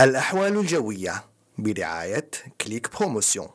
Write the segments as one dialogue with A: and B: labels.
A: الأحوال الجوية برعاية كليك بروموسيون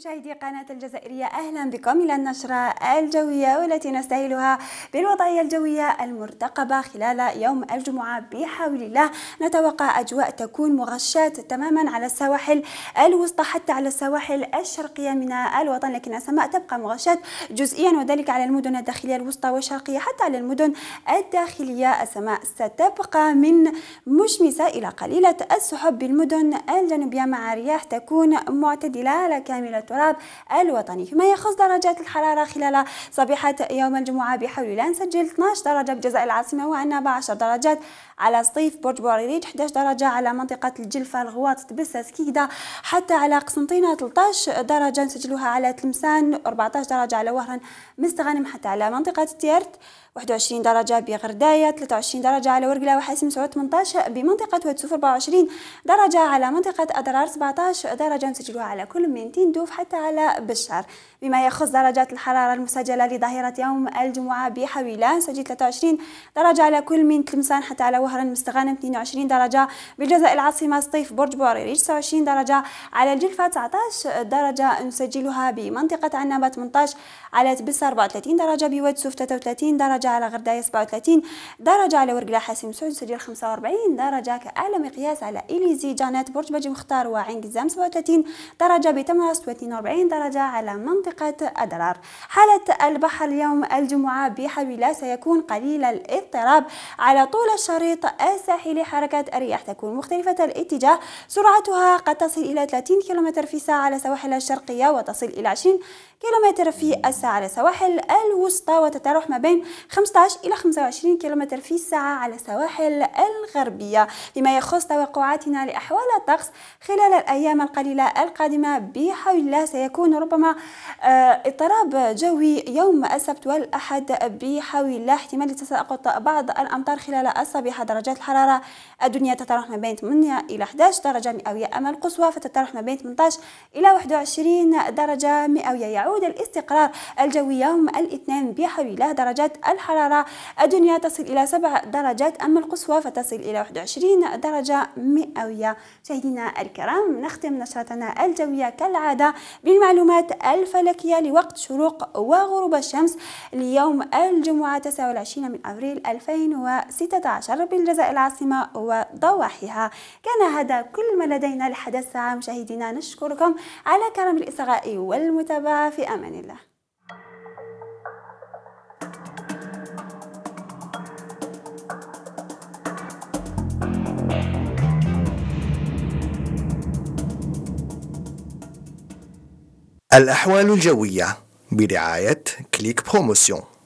A: مشاهدي قناة الجزائرية أهلا بكم إلى النشرة الجوية والتي نستهلها بالوضعية الجوية المرتقبة خلال يوم الجمعة بحول الله نتوقع أجواء تكون مغشاة تماما على السواحل الوسطى حتى على السواحل الشرقية من الوطن لكن السماء تبقى مغشاة جزئيا وذلك على المدن الداخلية الوسطى والشرقية حتى على المدن الداخلية السماء ستبقى من مشمسة إلى قليلة السحب بالمدن الجنوبية مع رياح تكون معتدلة على كاملة التراب الوطني فيما يخص درجات الحرارة خلال صبيحة يوم الجمعة بحول الله نسجل 12 درجة بجزائر العاصمة وعنابة 10 درجات على سطيف برج بوريريت 11 درجة على منطقة الجلفة الغواط تبسة سكيدة حتى على قسنطينة 13 درجة نسجلوها على تلمسان 14 درجة على وهران مستغنم حتى على منطقة تيرت 21 درجة بغرداية 23 درجة على ورقلة وحاسم سعود 18 بمنطقة واتسوف 24 درجة على منطقة أدرار 17 درجة نسجلوها على كل من تندوف حتى على بشار بما يخص درجات الحرارة المسجلة لظهيرة يوم الجمعة بحويلة سجل 23 درجة على كل من تلمسان حتى على وهران مستغانم 22 درجة بالجزائر العاصمة سطيف برج بوريريج 29 درجة على الجلفة 19 درجة نسجلها بمنطقة عنابة 18 على تبسة 34 درجة بواد سوف 33 درجة درجة على غرداية 37 درجة على ورقلة حاسم سعود سجل 45 درجة كأعلى مقياس على إليزي جانات برج بجي مختار وعين قزام 37 درجة بتماس 42 درجة على منطقة أدرار حالة البحر اليوم الجمعة بحبيلة سيكون قليل الاضطراب على طول الشريط الساحلي حركة الرياح تكون مختلفة الاتجاه سرعتها قد تصل إلى 30 كم في ساعة على سواحل الشرقية وتصل إلى 20 كيلومتر في الساعة على سواحل الوسطى وتتراوح ما بين 15 إلى 25 كم في الساعة على السواحل الغربية فيما يخص توقعاتنا لأحوال الطقس خلال الأيام القليلة القادمة بحول الله سيكون ربما آه، اضطراب جوي يوم السبت والأحد بحول الله احتمال تساقط بعض الأمطار خلال الصباح درجات الحرارة الدنيا تتراوح ما بين 8 إلى 11 درجة مئوية أما القصوى فتتراوح ما بين 18 إلى 21 درجة مئوية يعود الاستقرار الجوي يوم الاثنين بحول الله درجات الحرارة الحرارة الدنيا تصل إلى 7 درجات أما القصوى فتصل إلى 21 درجة مئوية مشاهدينا الكرام نختم نشرتنا الجوية كالعادة بالمعلومات الفلكية لوقت شروق وغروب الشمس ليوم الجمعة 29 من أبريل 2016 بالجزائر العاصمة وضواحيها كان هذا كل ما لدينا لحد الساعة مشاهدينا نشكركم على كرم الإصغاء والمتابعة في أمان الله الأحوال الجوية برعاية كليك بروموسيون